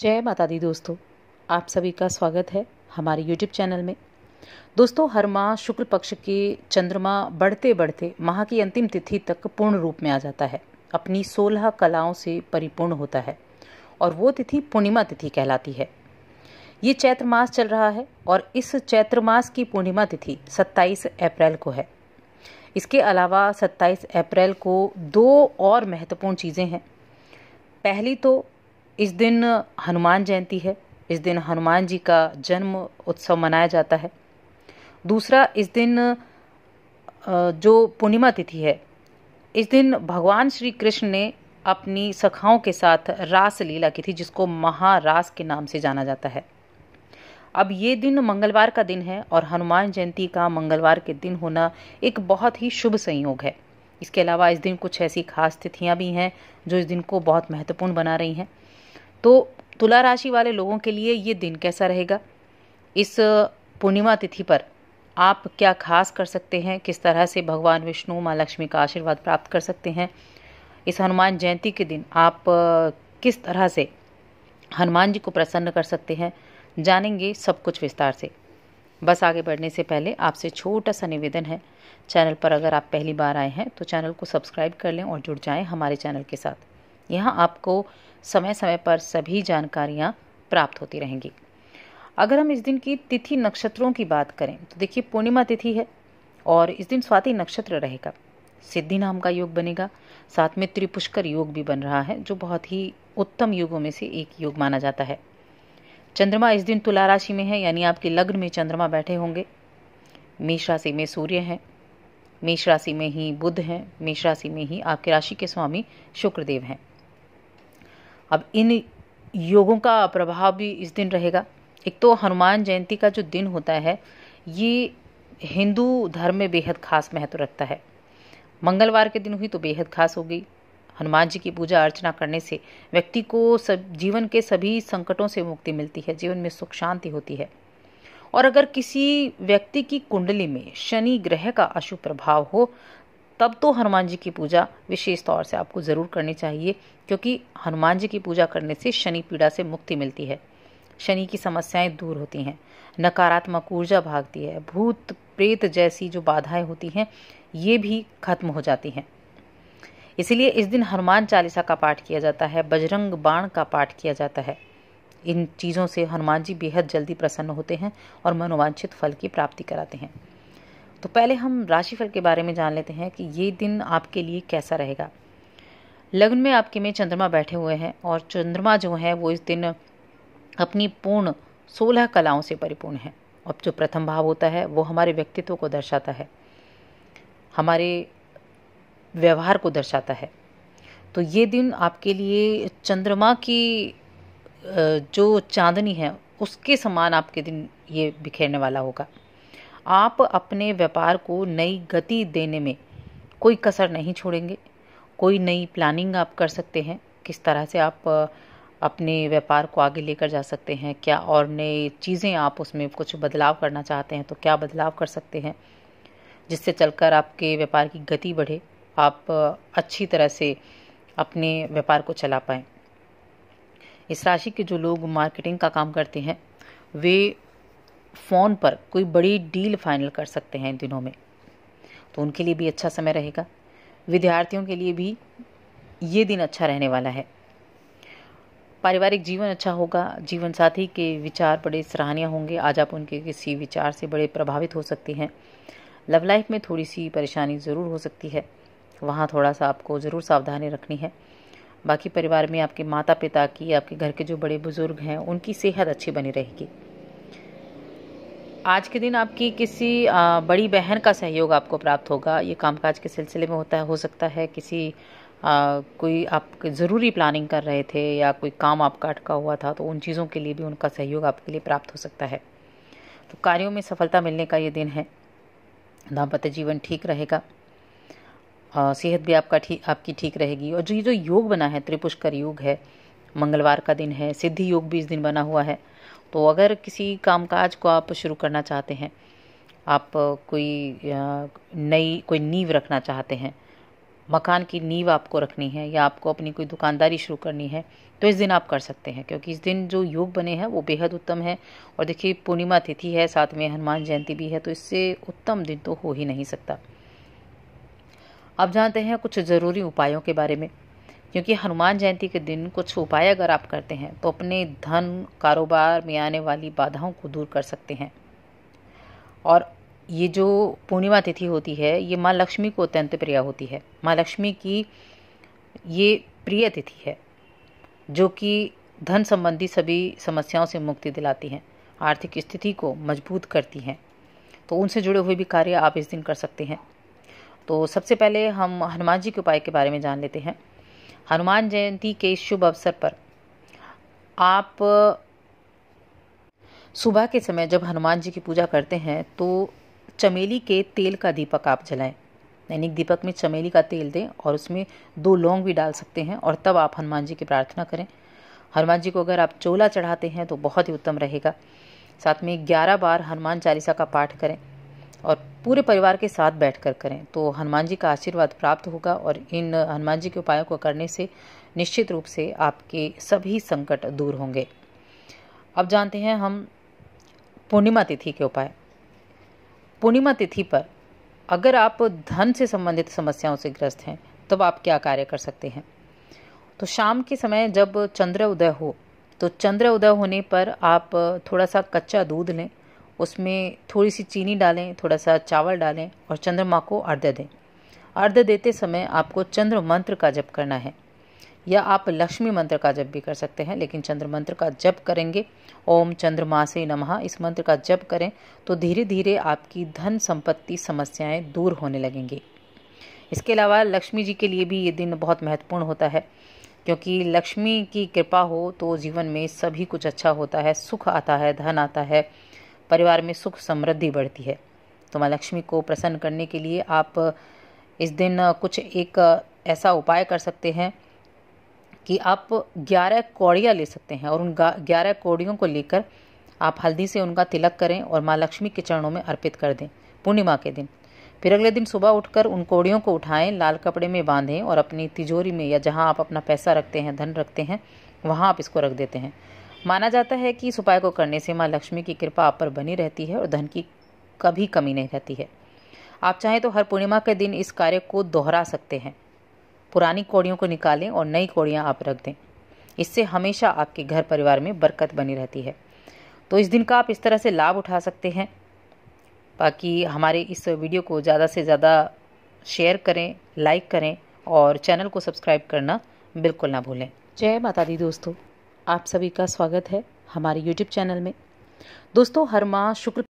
जय माता दी दोस्तों आप सभी का स्वागत है हमारे यूट्यूब चैनल में दोस्तों हर माह शुक्ल पक्ष के चंद्रमा बढ़ते बढ़ते माह की अंतिम तिथि तक पूर्ण रूप में आ जाता है अपनी सोलह कलाओं से परिपूर्ण होता है और वो तिथि पूर्णिमा तिथि कहलाती है ये चैत्र मास चल रहा है और इस चैत्र मास की पूर्णिमा तिथि 27 अप्रैल को है इसके अलावा 27 अप्रैल को दो और महत्वपूर्ण चीज़ें हैं पहली तो इस दिन हनुमान जयंती है इस दिन हनुमान जी का जन्म उत्सव मनाया जाता है दूसरा इस दिन जो पूर्णिमा तिथि है इस दिन भगवान श्री कृष्ण ने अपनी सखाओं के साथ रास लीला की थी जिसको महारास के नाम से जाना जाता है अब ये दिन मंगलवार का दिन है और हनुमान जयंती का मंगलवार के दिन होना एक बहुत ही शुभ संयोग है इसके अलावा इस दिन कुछ ऐसी खास तिथियां भी हैं जो इस दिन को बहुत महत्वपूर्ण बना रही हैं तो तुला राशि वाले लोगों के लिए ये दिन कैसा रहेगा इस पूर्णिमा तिथि पर आप क्या खास कर सकते हैं किस तरह से भगवान विष्णु माँ लक्ष्मी का आशीर्वाद प्राप्त कर सकते हैं इस हनुमान जयंती के दिन आप किस तरह से हनुमान जी को प्रसन्न कर सकते हैं जानेंगे सब कुछ विस्तार से बस आगे बढ़ने से पहले आपसे छोटा सा निवेदन है चैनल पर अगर आप पहली बार आए हैं तो चैनल को सब्सक्राइब कर लें और जुड़ जाएं हमारे चैनल के साथ यहाँ आपको समय समय पर सभी जानकारियाँ प्राप्त होती रहेंगी अगर हम इस दिन की तिथि नक्षत्रों की बात करें तो देखिए पूर्णिमा तिथि है और इस दिन स्वाति नक्षत्र रहेगा सिद्धि नाम का योग बनेगा साथ में त्रिपुष्कर योग भी बन रहा है जो बहुत ही उत्तम योगों में से एक योग माना जाता है चंद्रमा इस दिन तुला राशि में है यानी आपके लग्न में चंद्रमा बैठे होंगे मेष राशि में सूर्य हैं मेष राशि में ही बुध हैं मेष राशि में ही आपके राशि के स्वामी शुक्रदेव हैं अब इन योगों का प्रभाव भी इस दिन रहेगा एक तो हनुमान जयंती का जो दिन होता है ये हिंदू धर्म में बेहद खास महत्व रखता है मंगलवार के दिन हुई तो बेहद खास होगी हनुमान जी की पूजा अर्चना करने से व्यक्ति को सब जीवन के सभी संकटों से मुक्ति मिलती है जीवन में सुख शांति होती है और अगर किसी व्यक्ति की कुंडली में शनि ग्रह का अशुभ प्रभाव हो तब तो हनुमान जी की पूजा विशेष तौर से आपको ज़रूर करनी चाहिए क्योंकि हनुमान जी की पूजा करने से शनि पीड़ा से मुक्ति मिलती है शनि की समस्याएं दूर होती हैं नकारात्मक ऊर्जा भागती है भूत प्रेत जैसी जो बाधाएं होती हैं ये भी खत्म हो जाती हैं इसलिए इस दिन हनुमान चालीसा का पाठ किया जाता है बजरंग बाण का पाठ किया जाता है इन चीज़ों से हनुमान जी बेहद जल्दी प्रसन्न होते हैं और मनोवांछित फल की प्राप्ति कराते हैं तो पहले हम राशिफल के बारे में जान लेते हैं कि ये दिन आपके लिए कैसा रहेगा लग्न में आपके में चंद्रमा बैठे हुए हैं और चंद्रमा जो है वो इस दिन अपनी पूर्ण सोलह कलाओं से परिपूर्ण है और जो प्रथम भाव होता है वो हमारे व्यक्तित्व को दर्शाता है हमारे व्यवहार को दर्शाता है तो ये दिन आपके लिए चंद्रमा की जो चांदनी है उसके समान आपके दिन ये बिखेरने वाला होगा आप अपने व्यापार को नई गति देने में कोई कसर नहीं छोड़ेंगे कोई नई प्लानिंग आप कर सकते हैं किस तरह से आप अपने व्यापार को आगे लेकर जा सकते हैं क्या और नई चीज़ें आप उसमें कुछ बदलाव करना चाहते हैं तो क्या बदलाव कर सकते हैं जिससे चलकर आपके व्यापार की गति बढ़े आप अच्छी तरह से अपने व्यापार को चला पाएँ इस राशि के जो लोग मार्केटिंग का काम करते हैं वे फ़ोन पर कोई बड़ी डील फाइनल कर सकते हैं इन दिनों में तो उनके लिए भी अच्छा समय रहेगा विद्यार्थियों के लिए भी ये दिन अच्छा रहने वाला है पारिवारिक जीवन अच्छा होगा जीवन साथी के विचार बड़े सराहनीय होंगे आज आप उनके किसी विचार से बड़े प्रभावित हो सकती हैं लव लाइफ में थोड़ी सी परेशानी ज़रूर हो सकती है वहाँ थोड़ा सा आपको ज़रूर सावधानी रखनी है बाकी परिवार में आपके माता पिता की आपके घर के जो बड़े बुज़ुर्ग हैं उनकी सेहत अच्छी बनी रहेगी आज के दिन आपकी किसी बड़ी बहन का सहयोग आपको प्राप्त होगा ये कामकाज के सिलसिले में होता है हो सकता है किसी आ, कोई आप ज़रूरी प्लानिंग कर रहे थे या कोई काम आपका अटका हुआ था तो उन चीज़ों के लिए भी उनका सहयोग आपके लिए प्राप्त हो सकता है तो कार्यों में सफलता मिलने का ये दिन है दाम्पत्य जीवन ठीक रहेगा सेहत भी आपका ठीक आपकी ठीक रहेगी और जो ये जो योग बना है त्रिपुष्कर योग है मंगलवार का दिन है सिद्धि योग भी इस दिन बना हुआ है तो अगर किसी कामकाज को आप शुरू करना चाहते हैं आप कोई नई कोई नींव रखना चाहते हैं मकान की नींव आपको रखनी है या आपको अपनी कोई दुकानदारी शुरू करनी है तो इस दिन आप कर सकते हैं क्योंकि इस दिन जो योग बने हैं वो बेहद उत्तम है और देखिए पूर्णिमा तिथि है साथ में हनुमान जयंती भी है तो इससे उत्तम दिन तो हो ही नहीं सकता आप जानते हैं कुछ ज़रूरी उपायों के बारे में क्योंकि हनुमान जयंती के दिन कुछ उपाय अगर आप करते हैं तो अपने धन कारोबार में आने वाली बाधाओं को दूर कर सकते हैं और ये जो पूर्णिमा तिथि होती है ये माँ लक्ष्मी को अत्यंत प्रिय होती है माँ लक्ष्मी की ये प्रिय तिथि है जो कि धन संबंधी सभी समस्याओं से मुक्ति दिलाती हैं आर्थिक स्थिति को मजबूत करती हैं तो उनसे जुड़े हुए भी कार्य आप इस दिन कर सकते हैं तो सबसे पहले हम हनुमान जी के उपाय के बारे में जान लेते हैं हनुमान जयंती के शुभ अवसर पर आप सुबह के समय जब हनुमान जी की पूजा करते हैं तो चमेली के तेल का दीपक आप जलाएं दैनिक दीपक में चमेली का तेल दें और उसमें दो लौंग भी डाल सकते हैं और तब आप हनुमान जी की प्रार्थना करें हनुमान जी को अगर आप चोला चढ़ाते हैं तो बहुत ही उत्तम रहेगा साथ में ग्यारह बार हनुमान चालीसा का पाठ करें और पूरे परिवार के साथ बैठकर करें तो हनुमान जी का आशीर्वाद प्राप्त होगा और इन हनुमान जी के उपायों को करने से निश्चित रूप से आपके सभी संकट दूर होंगे अब जानते हैं हम पूर्णिमा तिथि के उपाय पूर्णिमा तिथि पर अगर आप धन से संबंधित समस्याओं से ग्रस्त हैं तब आप क्या कार्य कर सकते हैं तो शाम के समय जब चंद्र उदय हो तो चंद्र उदय होने पर आप थोड़ा सा कच्चा दूध लें उसमें थोड़ी सी चीनी डालें थोड़ा सा चावल डालें और चंद्रमा को अर्ध्य दें अर्ध्य देते समय आपको चंद्र मंत्र का जप करना है या आप लक्ष्मी मंत्र का जप भी कर सकते हैं लेकिन चंद्र मंत्र का जप करेंगे ओम चंद्रमा से नमः इस मंत्र का जप करें तो धीरे धीरे आपकी धन संपत्ति समस्याएं दूर होने लगेंगी इसके अलावा लक्ष्मी जी के लिए भी ये दिन बहुत महत्वपूर्ण होता है क्योंकि लक्ष्मी की कृपा हो तो जीवन में सभी कुछ अच्छा होता है सुख आता है धन आता है परिवार में सुख समृद्धि बढ़ती है तो माँ लक्ष्मी को प्रसन्न करने के लिए आप इस दिन कुछ एक ऐसा उपाय कर सकते हैं कि आप ग्यारह कौड़ियाँ ले सकते हैं और उन ग्यारह कौड़ियों को लेकर आप हल्दी से उनका तिलक करें और माँ लक्ष्मी के चरणों में अर्पित कर दें पूर्णिमा के दिन फिर अगले दिन सुबह उठकर उन कौड़ियों को उठाएं लाल कपड़े में बांधें और अपनी तिजोरी में या जहां आप अपना पैसा रखते हैं धन रखते हैं वहां आप इसको रख देते हैं माना जाता है कि इस उपाय को करने से माँ लक्ष्मी की कृपा आप पर बनी रहती है और धन की कभी कमी नहीं रहती है आप चाहें तो हर पूर्णिमा के दिन इस कार्य को दोहरा सकते हैं पुरानी कौड़ियों को निकालें और नई कौड़ियाँ आप रख दें इससे हमेशा आपके घर परिवार में बरकत बनी रहती है तो इस दिन का आप इस तरह से लाभ उठा सकते हैं बाकी हमारे इस वीडियो को ज़्यादा से ज़्यादा शेयर करें लाइक करें और चैनल को सब्सक्राइब करना बिल्कुल ना भूलें जय माता दी दोस्तों आप सभी का स्वागत है हमारे यूट्यूब चैनल में दोस्तों हर माह शुक्ल